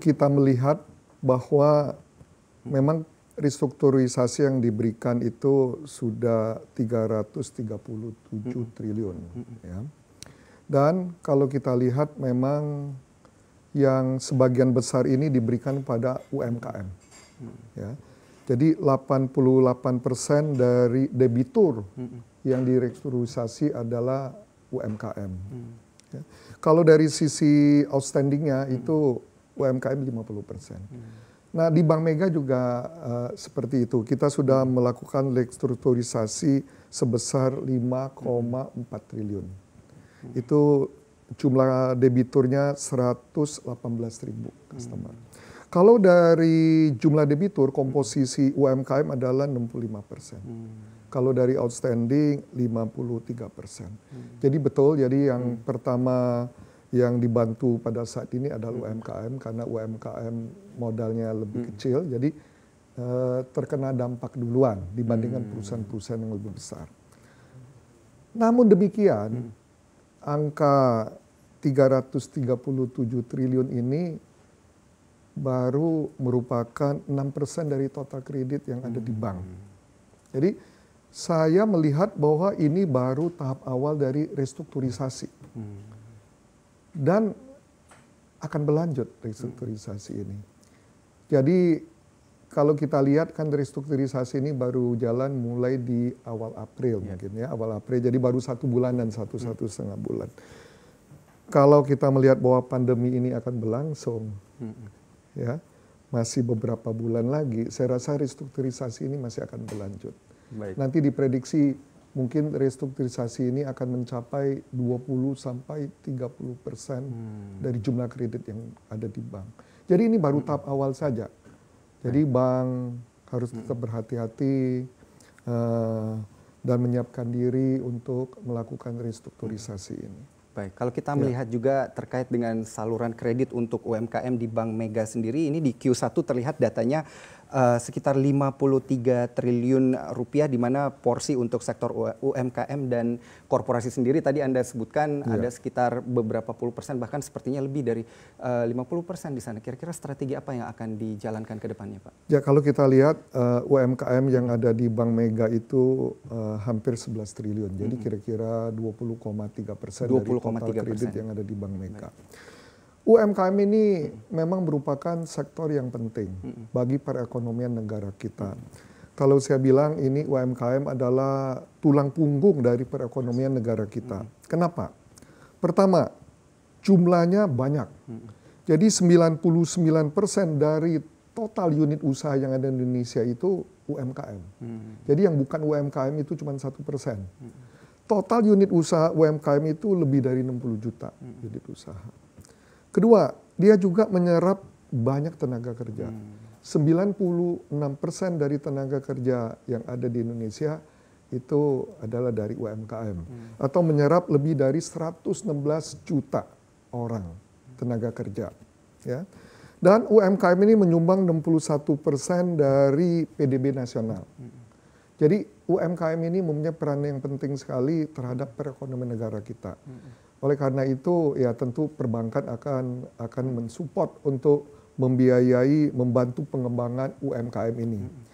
kita melihat bahwa memang restrukturisasi yang diberikan itu sudah 337 triliun ya. Dan kalau kita lihat memang yang sebagian besar ini diberikan pada UMKM. Ya. Jadi 88% dari debitur yang direkturisasi adalah UMKM. Mm. Ya. Kalau dari sisi outstandingnya itu UMKM 50 persen. Hmm. Nah di Bank Mega juga uh, seperti itu. Kita sudah hmm. melakukan restrukturisasi sebesar 5,4 triliun. Hmm. Itu jumlah debiturnya 118 ribu customer. Hmm. Kalau dari jumlah debitur, komposisi UMKM adalah 65 persen. Hmm kalau dari outstanding 53 persen. Hmm. Jadi betul, jadi yang hmm. pertama yang dibantu pada saat ini adalah UMKM karena UMKM modalnya lebih hmm. kecil jadi eh, terkena dampak duluan dibandingkan hmm. perusahaan-perusahaan yang lebih besar. Namun demikian hmm. angka 337 triliun ini baru merupakan 6% dari total kredit yang ada di hmm. bank. Jadi saya melihat bahwa ini baru tahap awal dari restrukturisasi. Hmm dan akan berlanjut restrukturisasi ini. Jadi kalau kita lihat kan restrukturisasi ini baru jalan mulai di awal April yeah. mungkin ya awal April jadi baru satu bulan dan satu satu setengah bulan. Kalau kita melihat bahwa pandemi ini akan berlangsung, hmm. ya masih beberapa bulan lagi, saya rasa restrukturisasi ini masih akan berlanjut. Baik. Nanti diprediksi mungkin restrukturisasi ini akan mencapai 20 sampai 30 persen hmm. dari jumlah kredit yang ada di bank. Jadi ini baru hmm. tahap awal saja. Jadi bank harus hmm. tetap berhati-hati uh, dan menyiapkan diri untuk melakukan restrukturisasi hmm. ini. Baik, kalau kita ya. melihat ya. juga terkait dengan saluran kredit untuk UMKM di Bank Mega sendiri, ini di Q1 terlihat datanya uh, sekitar 53 triliun rupiah, di mana porsi untuk sektor UMKM dan korporasi sendiri tadi Anda sebutkan ya. ada sekitar beberapa puluh persen, bahkan sepertinya lebih dari eh, uh, 50 persen di sana. Kira-kira strategi apa yang akan dijalankan ke depannya Pak? Ya, kalau kita lihat uh, eh, UMKM yang ada di Bank Mega itu uh, hampir 11 triliun, jadi kira-kira -hmm. 20,3 persen 20, total kredit yang ada di Bank Mega. UMKM ini hmm. memang merupakan sektor yang penting hmm. bagi perekonomian negara kita. Hmm. Kalau saya bilang ini UMKM adalah tulang punggung dari perekonomian negara kita. Hmm. Kenapa? Pertama, jumlahnya banyak. Hmm. Jadi 99% dari total unit usaha yang ada di Indonesia itu UMKM. Hmm. Jadi yang bukan UMKM itu cuma satu persen. Hmm total unit usaha UMKM itu lebih dari 60 juta hmm. unit usaha. Kedua, dia juga menyerap banyak tenaga kerja. Hmm. 96% dari tenaga kerja yang ada di Indonesia itu adalah dari UMKM hmm. atau menyerap lebih dari 116 juta orang tenaga kerja ya. Dan UMKM ini menyumbang 61% dari PDB nasional. Hmm. Jadi UMKM ini mempunyai peran yang penting sekali terhadap perekonomian negara kita. Oleh karena itu, ya tentu perbankan akan akan mensupport untuk membiayai, membantu pengembangan UMKM ini.